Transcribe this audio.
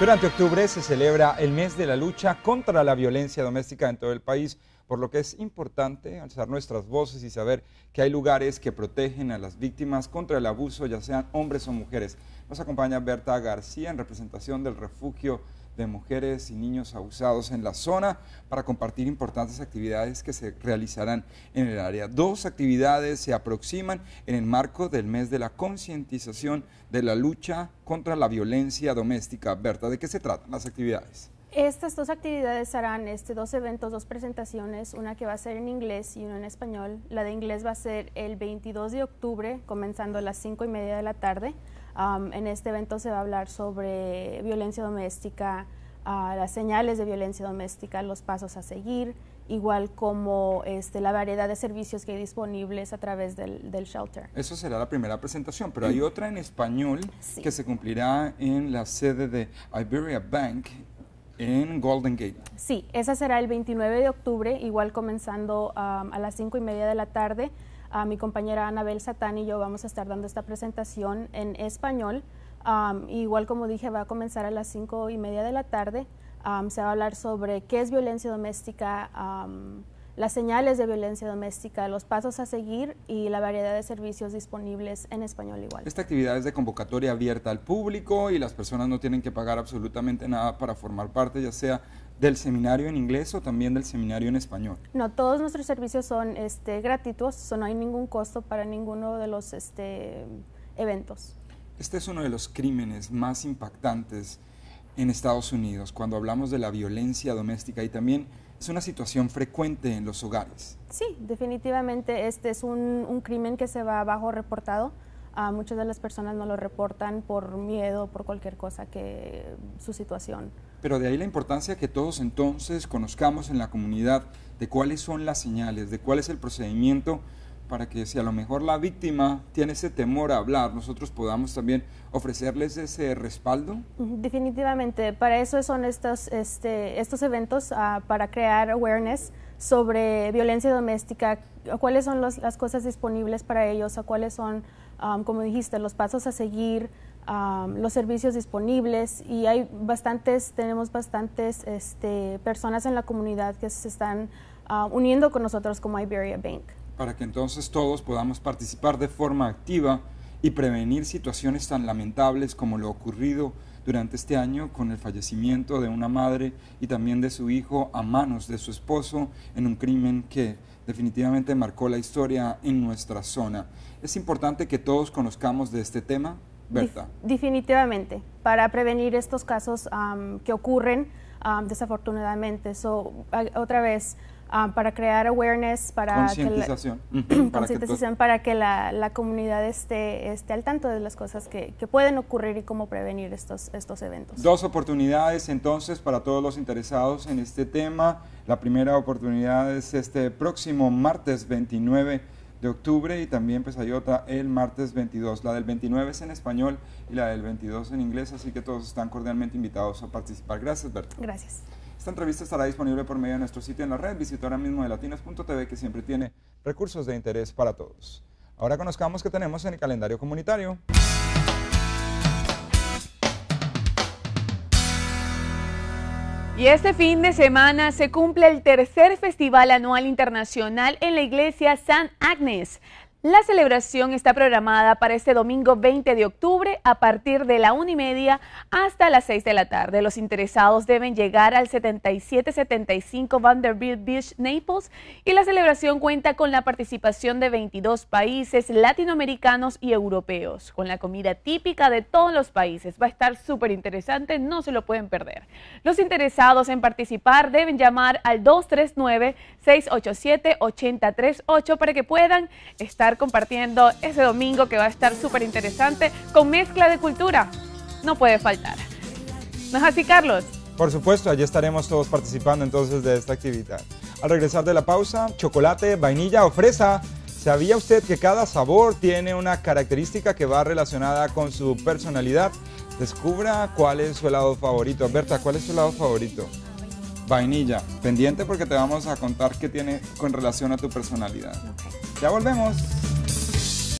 Durante octubre se celebra el mes de la lucha contra la violencia doméstica en todo el país, por lo que es importante alzar nuestras voces y saber que hay lugares que protegen a las víctimas contra el abuso, ya sean hombres o mujeres. Nos acompaña Berta García en representación del refugio de mujeres y niños abusados en la zona para compartir importantes actividades que se realizarán en el área. Dos actividades se aproximan en el marco del mes de la concientización de la lucha contra la violencia doméstica. Berta, ¿de qué se tratan las actividades? Estas dos actividades serán este, dos eventos, dos presentaciones, una que va a ser en inglés y una en español. La de inglés va a ser el 22 de octubre, comenzando a las 5 y media de la tarde. en este evento se va a hablar sobre violencia doméstica, las señales de violencia doméstica, los pasos a seguir, igual como este, la variedad de servicios que hay disponibles a través del, shelter. Eso será la primera presentación, pero hay otra en español que se cumplirá en la sede de Iberia Bank en Golden Gate. Sí, esa será el 29 de octubre, igual comenzando a las 5 y media de la tarde. A mi compañera Anabel Satán y yo vamos a estar dando esta presentación en español. igual como dije, va a comenzar a las 5 y media de la tarde. se va a hablar sobre qué es violencia doméstica las señales de violencia doméstica, los pasos a seguir y la variedad de servicios disponibles en español igual. Esta actividad es de convocatoria abierta al público y las personas no tienen que pagar absolutamente nada para formar parte, ya sea del seminario en inglés o también del seminario en español. No, todos nuestros servicios son este, gratuitos, no hay ningún costo para ninguno de los este, eventos. Este es uno de los crímenes más impactantes en Estados Unidos cuando hablamos de la violencia doméstica y también es una situación frecuente en los hogares. Sí, definitivamente este es un, crimen que se va bajo reportado. a ah, muchas de las personas no lo reportan por miedo, por cualquier cosa que su situación. Pero de ahí la importancia que todos entonces conozcamos en la comunidad de cuáles son las señales, de cuál es el procedimiento para que si a lo mejor la víctima tiene ese temor a hablar, nosotros podamos también ofrecerles ese respaldo? Definitivamente, para eso son estos, este, estos eventos, ah, para crear awareness sobre violencia doméstica, cuáles son las cosas disponibles para ellos, cuáles son, como dijiste, los pasos a seguir, los servicios disponibles y hay bastantes, tenemos bastantes este, personas en la comunidad que se están ah, uniendo con nosotros como Iberia Bank para que entonces todos podamos participar de forma activa y prevenir situaciones tan lamentables como lo ocurrido durante este año con el fallecimiento de una madre y también de su hijo a manos de su esposo en un crimen que definitivamente marcó la historia en nuestra zona. Es importante que todos conozcamos de este tema, Berta. definitivamente, para prevenir estos casos que ocurren desafortunadamente. eso otra vez, Ah, para crear awareness, para concientización, que, la, para, que la, comunidad esté, esté al tanto de las cosas que, pueden ocurrir y cómo prevenir estos, estos eventos. Dos oportunidades entonces para todos los interesados en este tema. La primera oportunidad es este próximo martes 29 de octubre y también pues hay otra el martes 22. La del 29 es en español y la del 22 en inglés, así que todos están cordialmente invitados a participar. Gracias, Berta. Gracias. Esta entrevista estará disponible por medio de nuestro sitio en la red. Visita ahora mismo de latinos.tv que siempre tiene recursos de interés para todos. Ahora conozcamos qué tenemos en el calendario comunitario. Y este fin de semana se cumple el tercer Festival Anual Internacional en la Iglesia San Agnes. La celebración está programada para este domingo 20 de octubre a partir de la una y media hasta las 6 de la tarde. Los interesados deben llegar al 7775 Vanderbilt Beach, Naples, y la celebración cuenta con la participación de 22 países latinoamericanos y europeos, con la comida típica de todos los países. Va a estar súper interesante, no se lo pueden perder. Los interesados en participar deben llamar al 239-687-8038 para que puedan estar compartiendo ese domingo que va a estar súper interesante con mezcla de cultura. No puede faltar. ¿No es así, Carlos? Por supuesto, allí estaremos todos participando entonces de esta actividad. Al regresar de la pausa, chocolate, vainilla o fresa. ¿Sabía usted que cada sabor tiene una característica que va relacionada con su personalidad? Descubra cuál es su helado favorito. Berta, ¿cuál es su helado favorito? Vainilla. Pendiente porque te vamos a contar qué tiene con relación a tu personalidad. Ya volvemos.